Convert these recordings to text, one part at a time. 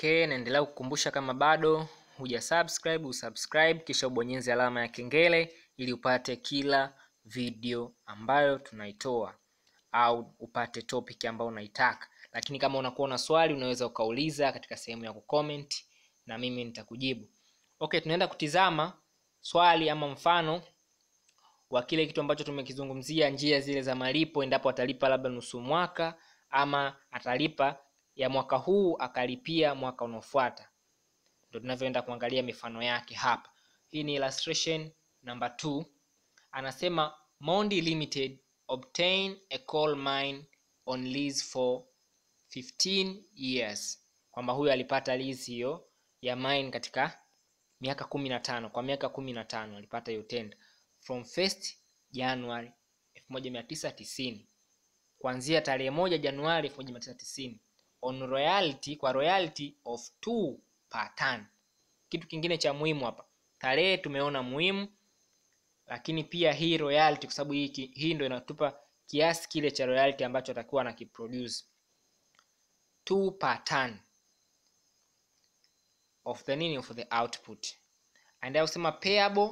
Okay, naendelea kukumbusha kama bado huja subscribe, usubscribe kisha ubonyeze alama ya kengele ili upate kila video ambayo tunaitoa au upate topic ambayo unaitaka. Lakini kama unakuwa na swali unaweza ukauliza katika sehemu ya kucomment na mimi nitakujibu. Okay, tunaenda kutizama swali ama mfano wa kile kitu ambacho tumekizungumzia, njia zile za malipo, endapo atalipa labda nusu mwaka ama atalipa ya mwaka huu akalipia mwaka unaofuata. Ndio tunavyoenda kuangalia mifano yake hapa. Hii ni illustration number 2. Anasema Mondi Limited obtain a coal mine on lease for 15 years, kwamba huyu alipata lease hiyo ya mine katika miaka 15, kwa miaka 15 alipata hiyo tenda from 1st January 1990 kuanzia tarehe moja Januari 1990 on royalty kwa royalty of 2 per ton. Kitu kingine cha muhimu hapa, tarehe tumeona muhimu, lakini pia hii royalty, kwa sababu hii, hii ndio inatupa kiasi kile cha royalty ambacho atakuwa anakiproduce 2 per ton of the nini of the output. Anaendelea kusema payable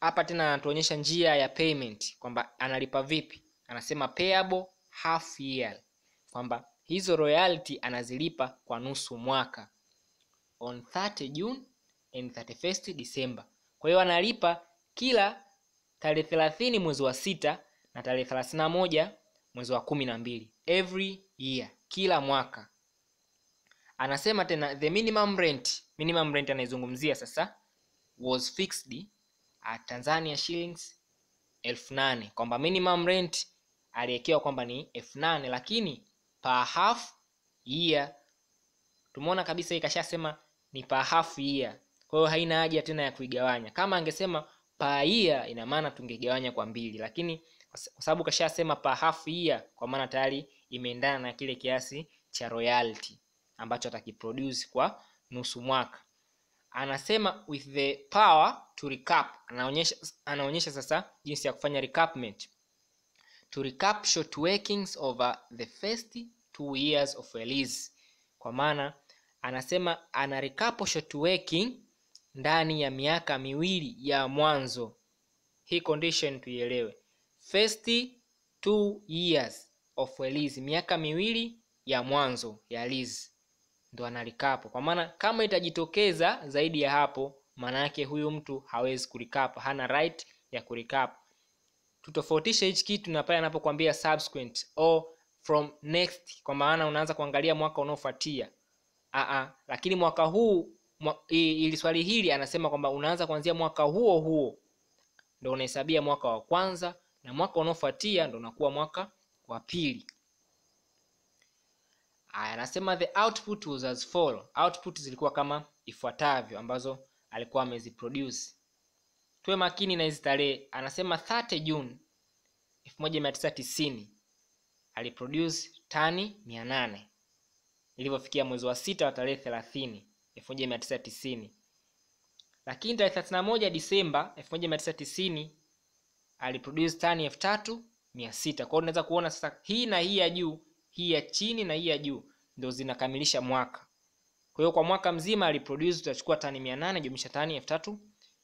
hapa tena anatuonyesha njia ya payment kwamba analipa vipi anasema payable half year kwamba Hizo royalty anazilipa kwa nusu mwaka on 30 June and 31st December. Kwa hiyo analipa kila tarehe 30 mwezi wa sita na tarehe 31 mwezi wa kumi na mbili every year, kila mwaka. Anasema tena the minimum rent, minimum rent anaizungumzia sasa was fixed at Tanzania shillings elfu nane kwamba minimum rent aliwekewa kwamba ni elfu nane lakini per half year. Tumeona kabisa ikashasema ni per half year, kwa hiyo haina haja tena ya kuigawanya. Kama angesema per year, ina maana tungegawanya kwa mbili, lakini kwa sababu kashasema per half year, kwa maana tayari imeendana na kile kiasi cha royalty ambacho atakiproduce kwa nusu mwaka. Anasema with the power to recap, anaonyesha anaonyesha sasa jinsi ya kufanya recapment to recap short workings over the first two years of release, kwa maana anasema ana recapture working ndani ya miaka miwili ya mwanzo. Hii condition tuielewe, first two years of release, miaka miwili ya mwanzo ya lease ndo analikapo, kwa maana kama itajitokeza zaidi ya hapo, maana yake huyu mtu hawezi kulikapa, hana right ya kulikapa. Tutofautishe hichi kitu na pale anapokuambia subsequent or from next, kwa maana unaanza kuangalia mwaka unaofuatia. lakini mwaka huu mwa, ili swali hili anasema kwamba unaanza kuanzia mwaka huo huo ndo unahesabia mwaka wa kwanza na mwaka unaofuatia ndo unakuwa mwaka wa pili. anasema the output was as follow. Output zilikuwa kama ifuatavyo ambazo alikuwa ameziproduce. Tuwe makini na hizi tarehe. Anasema 30 juni aliproduce tani 800 ilivyofikia mwezi wa sita wa tarehe 30 1990 lakini tarehe 31 Disemba 1990 aliproduce tani 3600. Kwa hiyo unaweza kuona sasa hii na hii ya juu, hii ya chini na hii ya juu ndio zinakamilisha mwaka. Kwa hiyo kwa mwaka mzima aliproduce tutachukua tani 800 jumlisha tani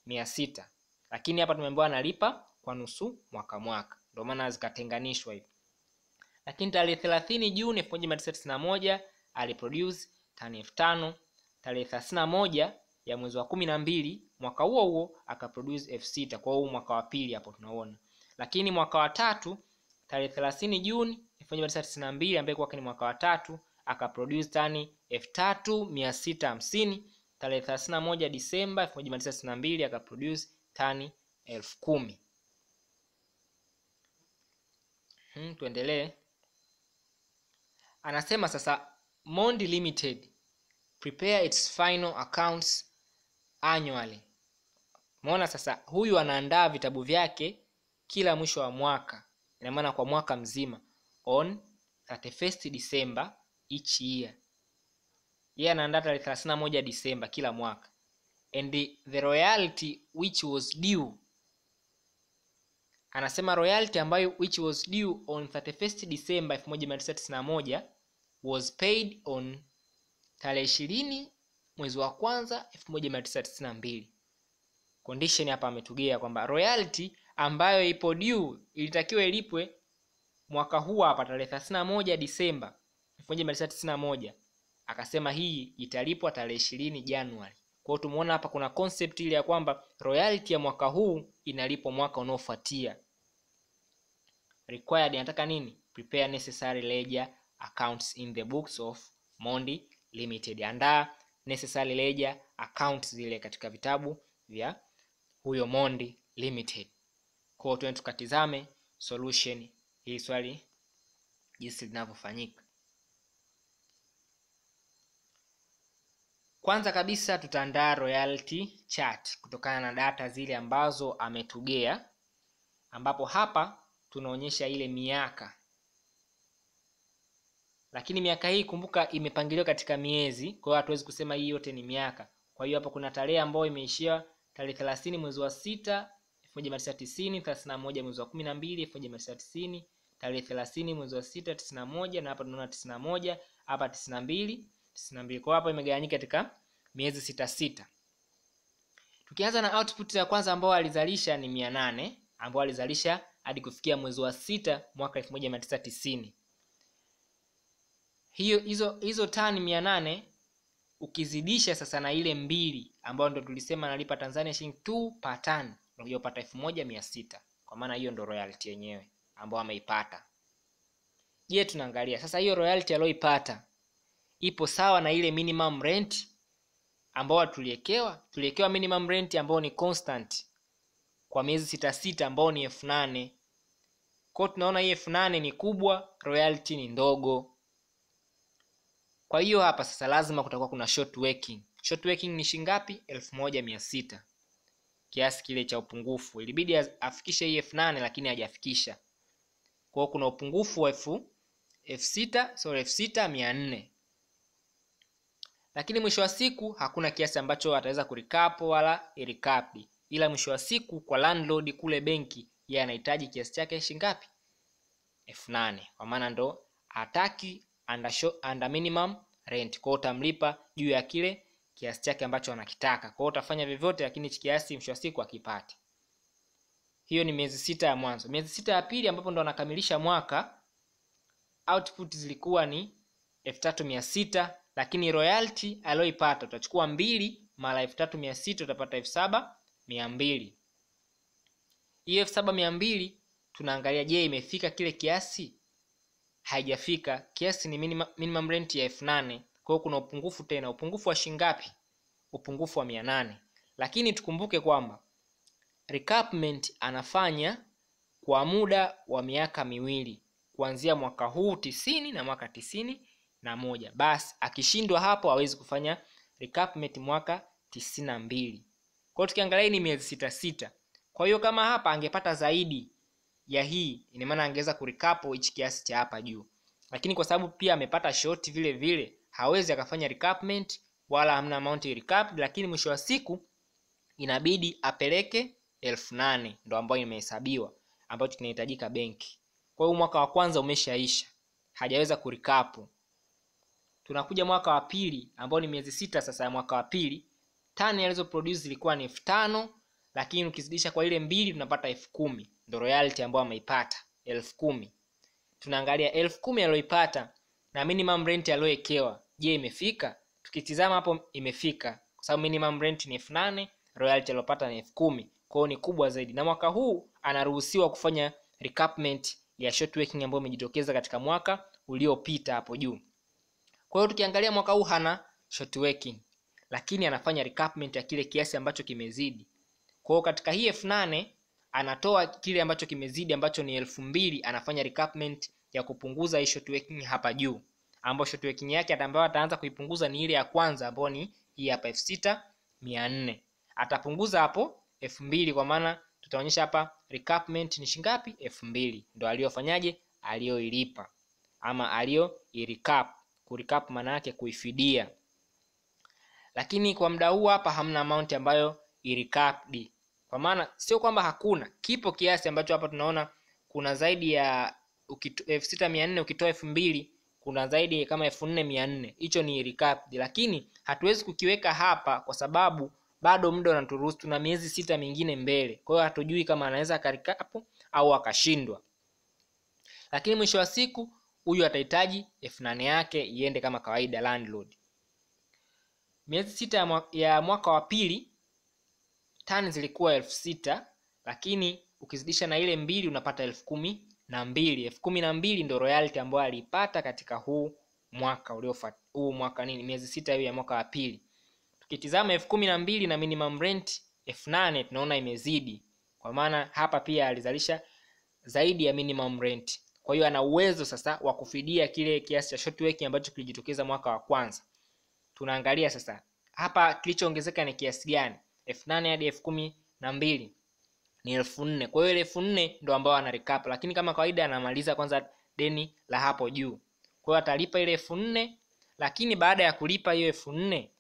3600. Lakini hapa tumeambiwa analipa kwa nusu mwaka mwaka. Ndio maana zikatenganishwa hivi lakini tarehe 30 Juni 1991 aliproduce tani elfu tano tarehe 31 ya mwezi wa kumi na mbili mwaka huo huo akaproduce elfu sita kwa huu mwaka wa pili hapo tunaona lakini mwaka wa tatu tarehe 30 Juni 1992 ambaye kwake ni mwaka wa tatu akaproduce tani elfu tatu mia sita hamsini tarehe 31 Disemba 1992 akaproduce tani elfu kumi. Hmm, tuendelee anasema sasa Mondi Limited prepare its final accounts annually. Umeona sasa, huyu anaandaa vitabu vyake kila mwisho wa mwaka, ina maana kwa mwaka mzima on 31st December each year. Yeye anaandaa tarehe 31 Disemba kila mwaka and the royalty which was due Anasema royalty ambayo which was due on 31st December 1991 was paid on tarehe 20 mwezi wa kwanza 1992. Condition hapa ametugea kwamba royalty ambayo ipo due ilitakiwa ilipwe mwaka huu hapa tarehe 31 Disemba 1991. Akasema hii italipwa tarehe 20 Januari kwa hiyo tumeona hapa kuna concept ile ya kwamba royalty ya mwaka huu inalipwa mwaka unaofuatia. Required inataka nini? Prepare necessary ledger accounts in the books of Mondi Limited. Andaa necessary ledger accounts zile katika vitabu vya huyo Mondi Limited. Kwa hiyo tukatizame solution hii swali jinsi linavyofanyika. Kwanza kabisa tutaandaa royalty chart kutokana na data zile ambazo ametugea, ambapo hapa tunaonyesha ile miaka, lakini miaka hii kumbuka imepangiliwa katika miezi, kwa hiyo hatuwezi kusema hii yote ni miaka. Kwa hiyo hapa kuna tarehe ambayo imeishia tarehe 30 mwezi wa 6 1990, 31 mwezi wa 12 1990, tarehe 30 mwezi wa 6 91, na hapa tunaona 91, hapa 92 tisini na mbili. Kwa hapo imegawanyika katika miezi sita sita. Tukianza na output ya kwanza ambayo alizalisha ni mia nane ambayo alizalisha hadi kufikia mwezi wa sita mwaka elfu moja mia tisa tisini. Hiyo hizo hizo tani mia nane ukizidisha sasa na ile mbili ambayo ndo tulisema nalipa Tanzania shilingi 2 per ton unakuja kupata elfu moja mia sita kwa maana hiyo ndo royalty yenyewe ambayo ameipata. Je, tunaangalia sasa hiyo royalty aliyoipata ipo sawa na ile minimum rent ambayo tuliwekewa tuliwekewa minimum rent ambayo ni constant kwa miezi sita sita ambayo ni elfu nane kwao tunaona hii elfu nane ni kubwa royalty ni ndogo kwa hiyo hapa sasa lazima kutakuwa kuna short working short working ni shingapi elfu moja mia sita kiasi kile cha upungufu ilibidi afikishe hii elfu nane lakini hajafikisha kwao kuna upungufu wa elfu sita sorry elfu sita mia nne lakini mwisho wa siku hakuna kiasi ambacho ataweza kurikapo wala irikapi ila mwisho wa siku kwa landlord kule benki yeye anahitaji kiasi chake shingapi elfu nane kwa maana ndo hataki under, show, under minimum rent Kwa utamlipa juu ya kile kiasi chake ambacho anakitaka Kwa hiyo utafanya vyovyote lakini kiasi mwisho wa siku akipati hiyo ni miezi sita ya mwanzo miezi sita ya pili ambapo ndo anakamilisha mwaka output zilikuwa ni elfu tatu mia sita lakini royalty aliyoipata utachukua mbili mara elfu tatu mia sita utapata elfu saba mia mbili hiyo elfu saba mia mbili tunaangalia je imefika kile kiasi haijafika kiasi ni minimum, minimum rent ya elfu nane kwa hiyo kuna upungufu tena upungufu wa shingapi upungufu wa mia nane lakini tukumbuke kwamba recapment anafanya kwa muda wa miaka miwili kuanzia mwaka huu tisini na mwaka tisini na moja basi akishindwa hapo hawezi kufanya recapment mwaka tisini na mbili kwao tukiangalia ni miezi sita sita kwa hiyo kama hapa angepata zaidi ya hii ina maana angeweza kurecap hichi kiasi cha hapa juu lakini kwa sababu pia amepata short vile vile hawezi akafanya recapment wala hamna amount recap lakini mwisho wa siku inabidi apeleke elfu nane ndo ambayo imehesabiwa ambacho kinahitajika benki kwa hiyo mwaka wa kwanza umeshaisha hajaweza kurikapu tunakuja mwaka wa pili ambao ni miezi sita sasa ya mwaka wa pili tani alizo produce zilikuwa ni elfu tano lakini ukizidisha kwa ile mbili tunapata elfu kumi ndo royalty ambayo ameipata elfu kumi tunaangalia elfu kumi aliyoipata na minimum rent aliyowekewa je imefika tukitizama hapo imefika kwa sababu minimum rent ni elfu nane royalty aliyopata ni elfu kumi kwao ni kubwa zaidi na mwaka huu anaruhusiwa kufanya recapment ya short working ambayo imejitokeza katika mwaka uliopita hapo juu kwa hiyo tukiangalia mwaka huu hana short working, lakini anafanya recapment ya kile kiasi ambacho kimezidi. Kwa hiyo katika hii elfu nane anatoa kile ambacho kimezidi ambacho ni elfu mbili anafanya recapment ya kupunguza hii short working hapa juu, ambayo short working yake ambayo ataanza kuipunguza ni ile ya kwanza ambayo ni hii hapa elfu sita mia nne atapunguza hapo elfu mbili kwa maana tutaonyesha hapa recapment ni shingapi elfu mbili ndo aliyofanyaje aliyoilipa ama aliyo irecap kurecap maana yake kuifidia. Lakini kwa muda huu hapa hamna amount ambayo irecaped. Kwa maana sio kwamba hakuna, kipo kiasi ambacho hapa tunaona kuna zaidi ya elfu sita mia nne ukitoa elfu mbili kuna zaidi kama elfu nne mia nne hicho ni recap, lakini hatuwezi kukiweka hapa kwa sababu bado muda unaturuhusu, tuna miezi sita mingine mbele. Kwa hiyo hatujui kama anaweza akarecap au akashindwa, lakini mwisho wa siku huyu atahitaji elfu nane yake iende kama kawaida landlord. Miezi sita ya mwaka wa pili tan zilikuwa elfu sita lakini ukizidisha na ile mbili unapata elfu kumi na mbili. Elfu kumi na mbili ndo royalty ambayo aliipata katika huu mwaka uliofuata, huu mwaka nini, miezi sita hiyo ya mwaka wa pili. Tukitizama elfu kumi na mbili na minimum rent elfu nane tunaona imezidi, kwa maana hapa pia alizalisha zaidi ya minimum rent. Kwa hiyo ana uwezo sasa wa kufidia kile kiasi cha short working ambacho kilijitokeza mwaka wa kwanza. Tunaangalia sasa hapa kilichoongezeka ni kiasi gani? elfu nane hadi elfu kumi na mbili ni elfu nne. Kwa hiyo elfu nne ndo ambao ana recap, lakini kama kawaida anamaliza kwanza deni la hapo juu. Kwa hiyo atalipa ile elfu nne, lakini baada ya kulipa hiyo elfu nne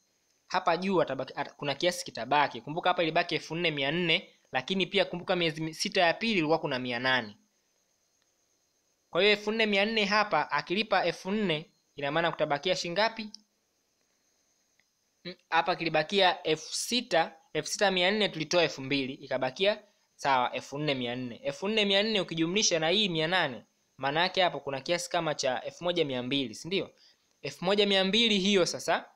hapa juu atabaki, at, kuna kiasi kitabaki. Kumbuka hapa ilibaki elfu nne mia nne, lakini pia kumbuka miezi sita ya pili ilikuwa kuna mia nane kwa hiyo elfu nne mia nne hapa akilipa elfu nne ina maana kutabakia shingapi? Mm, hapa kilibakia elfu sita elfu sita mia nne tulitoa elfu mbili ikabakia sawa elfu nne mia nne elfu nne mia nne ukijumlisha na hii mia nane maana yake hapo kuna kiasi kama cha elfu moja mia mbili si ndio? elfu moja mia mbili hiyo sasa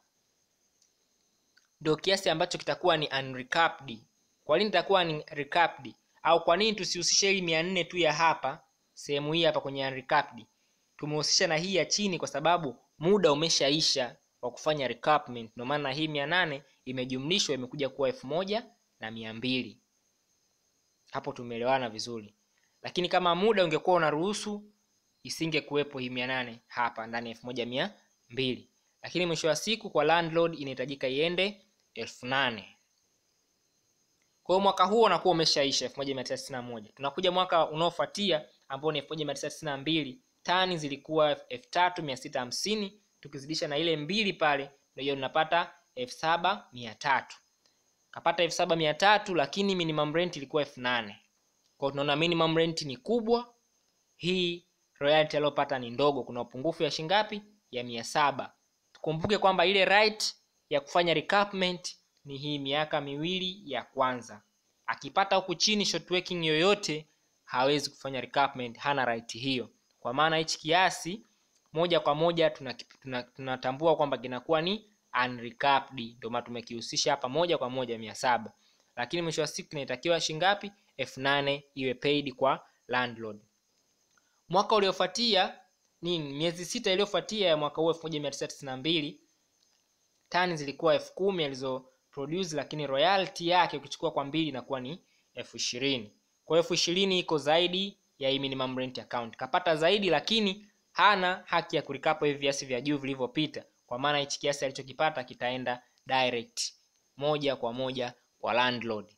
ndio kiasi ambacho kitakuwa ni unrecapped. Kwa nini itakuwa ni recapped? Au kwa nini tusihusishe hii mia nne tu ya hapa sehemu hii hapa kwenye unrecapped tumehusisha na hii ya chini kwa sababu muda umeshaisha wa kufanya recapment ndio maana hii mia nane imejumlishwa imekuja kuwa elfu moja na mia mbili hapo tumeelewana vizuri lakini kama muda ungekuwa unaruhusu isinge kuwepo hii mia nane hapa ndani ya elfu moja mia mbili lakini mwisho wa siku kwa landlord inahitajika iende elfu nane kwa hiyo mwaka huo unakuwa umeshaisha elfu moja mia tisa sitini na moja tunakuja mwaka unaofuatia ambao ni 1992 tani zilikuwa 3650 tukizidisha na ile mbili pale ndio hiyo tunapata 7300 kapata 7300 lakini minimum rent ilikuwa 8000 kwa tunaona minimum rent ni kubwa hii royalty aliyopata ni ndogo kuna upungufu ya shingapi ya 700 tukumbuke kwamba ile right ya kufanya recapment ni hii miaka miwili ya kwanza akipata huku chini short working yoyote hawezi kufanya recoupment, hana right hiyo. Kwa maana hichi kiasi moja kwa moja tunatambua tuna, tuna, kwamba kinakuwa ni unrecapped, ndio maana tumekihusisha hapa moja kwa moja mia saba, lakini mwisho wa siku inatakiwa shingapi? elfu nane iwe paid kwa landlord. Mwaka uliofuatia nini, miezi sita iliyofuatia ya mwaka huo 1992 tani zilikuwa elfu kumi alizo produce, lakini royalty yake ukichukua kwa mbili inakuwa ni elfu ishirini. Kwa elfu ishirini iko zaidi ya hii minimum rent account. Kapata zaidi lakini hana haki ya kulikapo hivi viasi vya juu vilivyopita, kwa maana hichi kiasi alichokipata kitaenda direct moja kwa moja kwa landlord.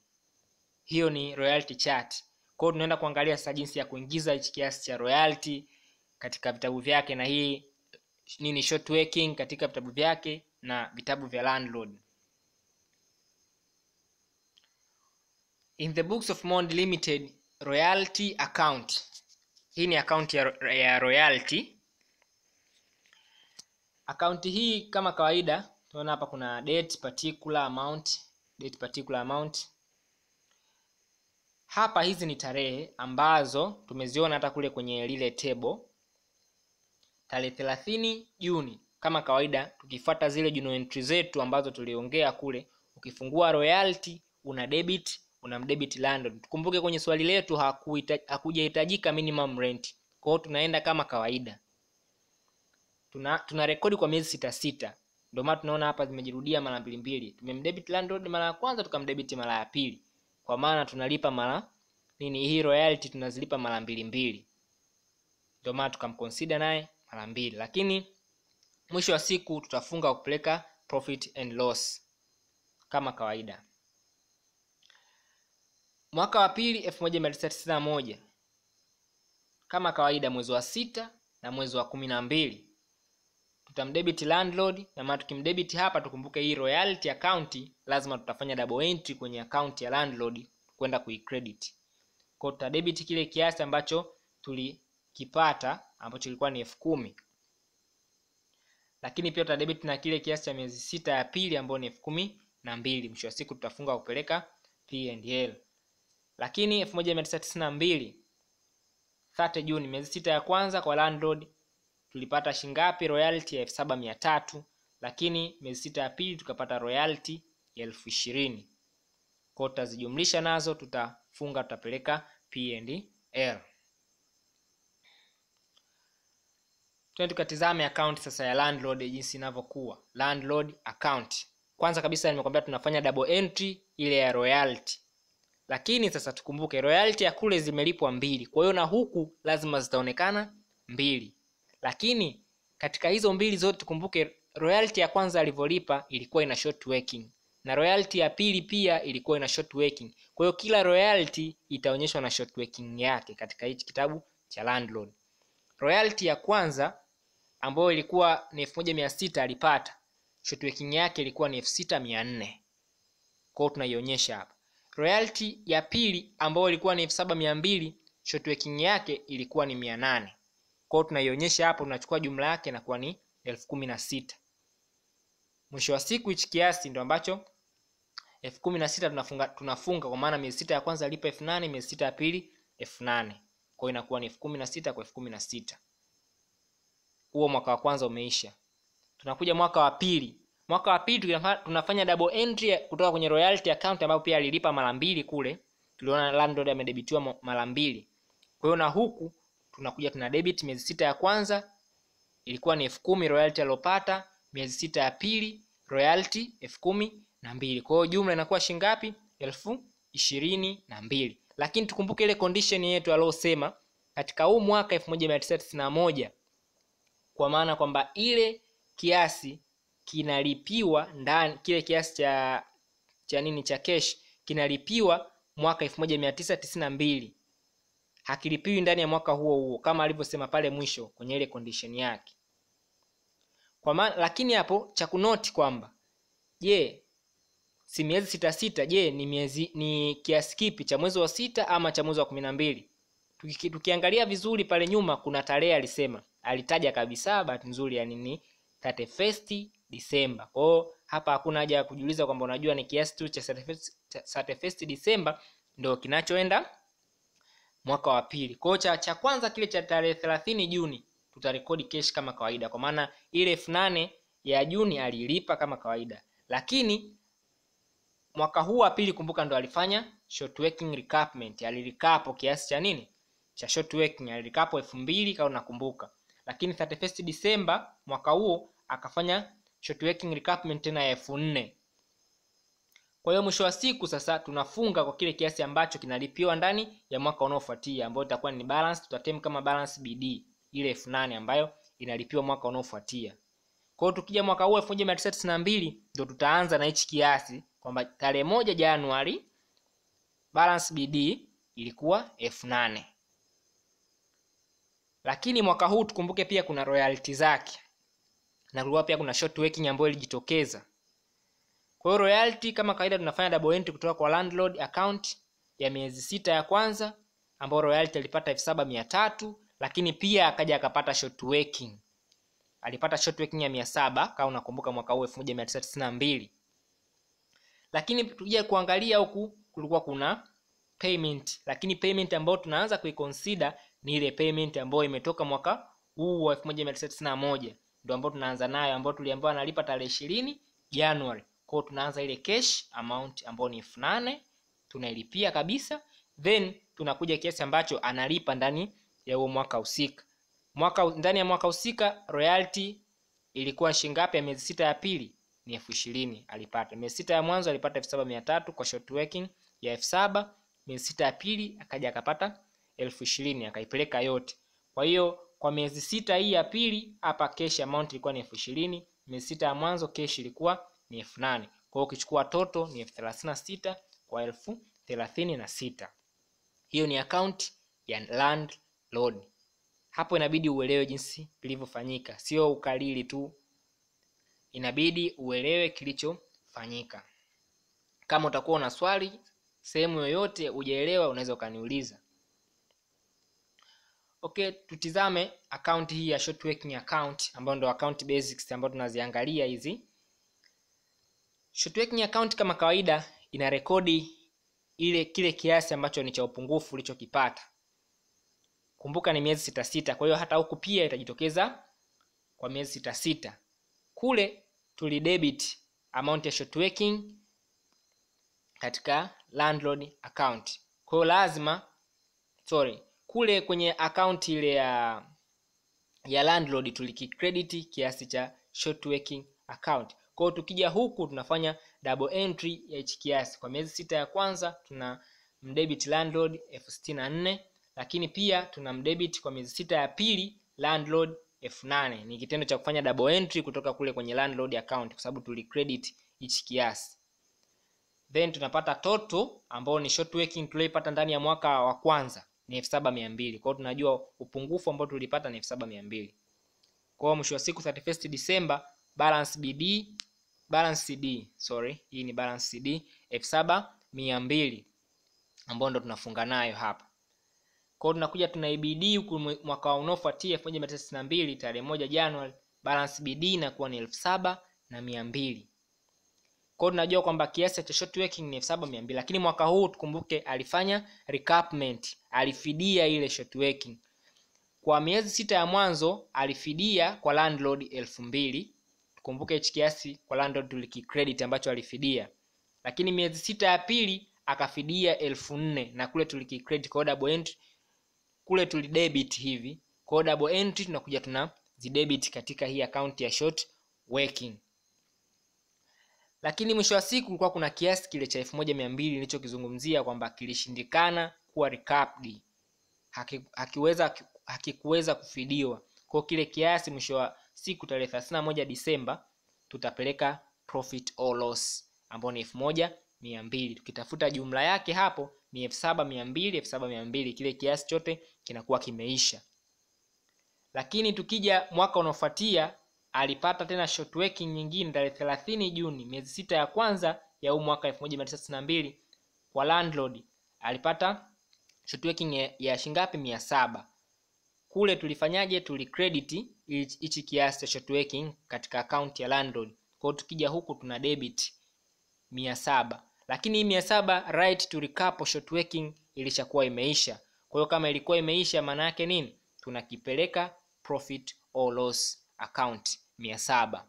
Hiyo ni royalty chart. Kwa hiyo tunaenda kuangalia sasa jinsi ya kuingiza hichi kiasi cha royalty katika vitabu vyake na hii nini short working katika vitabu vyake na vitabu vya landlord. in the books of Mond Limited royalty account. Hii ni akaunti ya, ya royalty. Akaunti hii kama kawaida tunaona hapa kuna date particular amount, date particular amount. Hapa hizi ni tarehe ambazo tumeziona hata kule kwenye lile table. Tarehe 30 Juni kama kawaida tukifuata zile juno entry zetu ambazo tuliongea kule, ukifungua royalty una debit una mdebit landlord. Tukumbuke kwenye swali letu hakujahitajika minimum rent, kwa hiyo tunaenda kama kawaida, tuna tuna rekodi kwa miezi sita sita, ndio maana tunaona hapa zimejirudia mara mbili mbili. Tumemdebit landlord mara ya kwanza, tukamdebit mara ya pili, kwa maana tunalipa mara nini hii royalty tunazilipa mara mbili mbili, ndio maana tukamconsider naye mara mbili, lakini mwisho wa siku tutafunga kupeleka profit and loss kama kawaida. Mwaka wa pili 1991 kama kawaida, mwezi wa sita na mwezi wa kumi na mbili tutamdebiti landlord, na maana tukimdebiti hapa, tukumbuke hii royalty account lazima tutafanya double entry kwenye account ya landlord kwenda kuicredit. Kwa tutadebiti kile kiasi ambacho tulikipata ambacho ilikuwa ni elfu kumi lakini pia tutadebiti na kile kiasi cha miezi sita ya pili ambayo ni elfu kumi na mbili Mwisho wa siku tutafunga kupeleka pnl lakini 1992 30 Juni, miezi sita ya kwanza kwa landlord tulipata shingapi? Royalty ya elfu saba mia tatu, lakini miezi sita ya pili tukapata royalty ya elfu ishirini. Kwa tutazijumlisha nazo, tutafunga, tutapeleka P&L. Twende tukatizame account sasa ya landlord jinsi inavyokuwa. Landlord account, kwanza kabisa nimekwambia tunafanya double entry ile ya royalty lakini sasa tukumbuke royalty ya kule zimelipwa mbili, kwa hiyo na huku lazima zitaonekana mbili, lakini katika hizo mbili zote tukumbuke royalty ya kwanza alivyolipa ilikuwa ina short working na royalty ya pili pia ilikuwa ina short working. Kwa hiyo kila royalty itaonyeshwa na short working yake katika hichi kitabu cha landlord. Royalty ya kwanza ambayo ilikuwa ni elfu moja mia sita alipata short working yake ilikuwa ni elfu sita mia nne. Kwa hiyo tunaionyesha hapa. Royalty ya pili ambayo ilikuwa ni elfu saba mia mbili short yake ilikuwa ni mia nane kwao tunaionyesha hapo, tunachukua jumla yake inakuwa ni elfu kumi na sita Mwisho wa siku hichi kiasi ndo ambacho elfu kumi na sita tunafunga, tunafunga kwa maana miezi sita ya kwanza alipa elfu nane miezi sita ya pili elfu nane kwao inakuwa ni elfu kumi na sita kwa elfu kumi na sita Huo mwaka wa kwanza umeisha, tunakuja mwaka wa pili Mwaka wa pili tunafanya double entry kutoka kwenye royalty account ambayo pia alilipa mara mbili kule. Tuliona landlord amedebitiwa mara mbili. Kwa hiyo na huku tunakuja tuna debit miezi sita ya kwanza ilikuwa ni elfu kumi royalty aliyopata, miezi sita ya pili royalty elfu kumi na mbili. Kwa hiyo jumla inakuwa shilingi ngapi? Elfu ishirini na mbili. Lakini tukumbuke ile condition yetu aliyosema katika huu mwaka 1991 kwa maana kwamba ile kiasi kinalipiwa ndani kile kiasi cha cha nini cha cash kinalipiwa mwaka 1992 hakilipiwi ndani ya mwaka huo huo kama alivyosema pale mwisho kwenye ile condition yake kwa ma, lakini hapo cha kunoti kwamba je si miezi sita sita je ni miezi ni kiasi kipi cha mwezi wa sita ama cha mwezi wa kumi na mbili Tuki, tukiangalia vizuri pale nyuma kuna tarehe alisema alitaja kabisa bahati nzuri ya nini 31 Disemba. Kwa hiyo hapa hakuna haja ya kujiuliza kwamba unajua ni kiasi tu cha 31 Disemba ndio kinachoenda mwaka wa pili. Kwa hiyo cha, cha kwanza kile cha tarehe 30 Juni tutarekodi kesh kama kawaida, kwa maana ile elfu nane ya Juni alilipa kama kawaida, lakini mwaka huu wa pili, kumbuka, ndo alifanya short working recapment, alirikapo kiasi cha nini cha short working, alirikapo elfu mbili kama nakumbuka, lakini 31 Disemba mwaka huo akafanya short working recruitment tena ya elfu nne kwa hiyo mwisho wa siku sasa tunafunga kwa kile kiasi ambacho kinalipiwa ndani ya mwaka unaofuatia ambayo itakuwa ni balance tutatem kama balance bd ile elfu nane ambayo inalipiwa mwaka unaofuatia kwa hiyo tukija mwaka huu elfu moja mia tisa tisini na mbili ndo tutaanza na hichi kiasi kwamba tarehe moja januari balance bd ilikuwa elfu nane lakini mwaka huu tukumbuke pia kuna royalty zake na kulikuwa pia kuna short working ambayo ilijitokeza kwa hiyo royalty kama kawaida tunafanya double entry kutoka kwa landlord account ya miezi sita ya kwanza ambayo royalty alipata elfu lakini pia akaja akapata short working alipata short working ya 700 kama unakumbuka mwaka huu 1992. lakini tukija kuangalia huku kulikuwa kuna payment lakini payment ambayo tunaanza kuiconsider ni ile payment ambayo imetoka mwaka huu wa 1991 ndio ambayo tunaanza nayo ambayo tuliambiwa analipa tarehe ishirini Januari. Kwa tunaanza ile cash amount ambayo ni elfu nane tunailipia kabisa, then tunakuja kiasi ambacho analipa ndani ya huo mwaka husika. Mwaka ndani ya mwaka husika royalty ilikuwa shilingi ngapi? Ya miezi sita ya pili ni elfu ishirini alipata. Miezi sita ya mwanzo alipata elfu saba mia tatu kwa short working ya elfu saba miezi sita ya pili akaja akapata elfu ishirini akaipeleka yote. Kwa hiyo kwa miezi sita hii ya pili hapa keshi amount ilikuwa ni elfu ishirini miezi sita ya mwanzo keshi ilikuwa ni elfu nane kwa hiyo ukichukua toto ni elfu thelathini na sita kwa elfu thelathini na sita hiyo ni akaunti ya land lord hapo inabidi uelewe jinsi ilivyofanyika sio ukalili tu inabidi uelewe kilichofanyika kama utakuwa una swali sehemu yoyote ujaelewa unaweza ukaniuliza okay tutizame akaunti hii ya short working account ambayo ndo account basics ambayo tunaziangalia hizi short working account kama kawaida ina rekodi ile kile kiasi ambacho ni cha upungufu ulichokipata kumbuka ni miezi sita sita kwa hiyo hata huku pia itajitokeza kwa miezi sita sita kule debit amount ya short working katika landlord account kwa hiyo lazima sorry kule kwenye akaunti ile ya ya landlord tulikicredit kiasi cha short working account kwao tukija huku tunafanya double entry ya hichi kiasi kwa miezi sita ya kwanza tuna mdebit landlord elfu sitini na nne lakini pia tuna mdebit kwa miezi sita ya pili landlord elfu nane ni kitendo cha kufanya double entry kutoka kule kwenye landlord account kwa sababu tulicredit hichi kiasi then tunapata total ambao ni short working tulioipata ndani ya mwaka wa kwanza ni elfu saba mia mbili. Kwa hiyo tunajua upungufu ambao tulipata ni elfu saba mia mbili. Kwa hiyo mwisho wa siku 31 December balance BD balance CD, sorry, hii ni balance CD elfu saba mia mbili ambayo ndo tunafunga nayo hapa. Kwa hiyo tunakuja tuna EBD huku mwaka unaofuatia 1992 tarehe 1 Januari balance BD inakuwa ni elfu saba na mia mbili. Kwa hiyo tunajua kwamba kiasi cha short working ni 7200 lakini mwaka huu tukumbuke alifanya recapment, alifidia ile short working. Kwa miezi sita ya mwanzo alifidia kwa landlord elfu mbili. Tukumbuke hichi kiasi kwa landlord tulikicredit ambacho alifidia. Lakini miezi sita ya pili akafidia elfu nne na kule tulikicredit kwa double entry, kule tulidebit hivi. Kwa double entry tunakuja tuna zidebit katika hii account ya short working lakini mwisho wa siku kulikuwa kuna kiasi kile cha elfu moja mia mbili nilichokizungumzia kwamba kilishindikana kuwa recapd haki, hakiweza hakikuweza kufidiwa kwa kile kiasi mwisho wa siku tarehe thelathini moja disemba tutapeleka profit or loss ambayo ni elfu moja mia mbili tukitafuta jumla yake hapo ni elfu saba mia mbili elfu saba mia mbili kile kiasi chote kinakuwa kimeisha lakini tukija mwaka unaofuatia alipata tena shortwork nyingine tarehe 30 Juni, miezi sita ya kwanza ya huu mwaka 1992 kwa landlord alipata shortwork ya shingapi mia saba. Kule tulifanyaje? Tulicredit hichi kiasi cha shortwork katika account ya landlord. Kwa tukija huku tuna debit mia saba, lakini hii mia saba right to recap shortwork ilishakuwa imeisha. Kwa hiyo kama ilikuwa imeisha, maana yake nini? Tunakipeleka profit or loss account 700.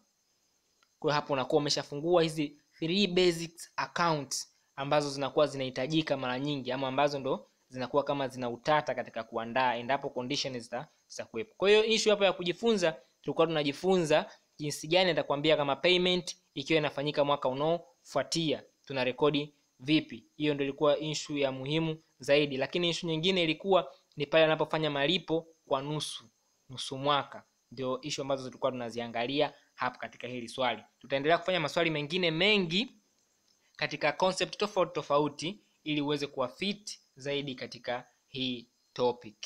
Kwa hapo unakuwa umeshafungua hizi three basic accounts ambazo zinakuwa zinahitajika mara nyingi ama ambazo ndo zinakuwa kama zina utata katika kuandaa endapo condition zita zitakuwepo. Kwa hiyo issue hapa ya kujifunza, tulikuwa tunajifunza jinsi gani atakwambia kama payment ikiwa inafanyika mwaka unaofuatia tuna rekodi vipi. Hiyo ndio ilikuwa issue ya muhimu zaidi, lakini issue nyingine ilikuwa ni pale anapofanya malipo kwa nusu nusu mwaka ndio ishu ambazo tulikuwa tunaziangalia hapo katika hili swali tutaendelea kufanya maswali mengine mengi katika concept tofauti tofauti ili uweze kuwa fit zaidi katika hii topic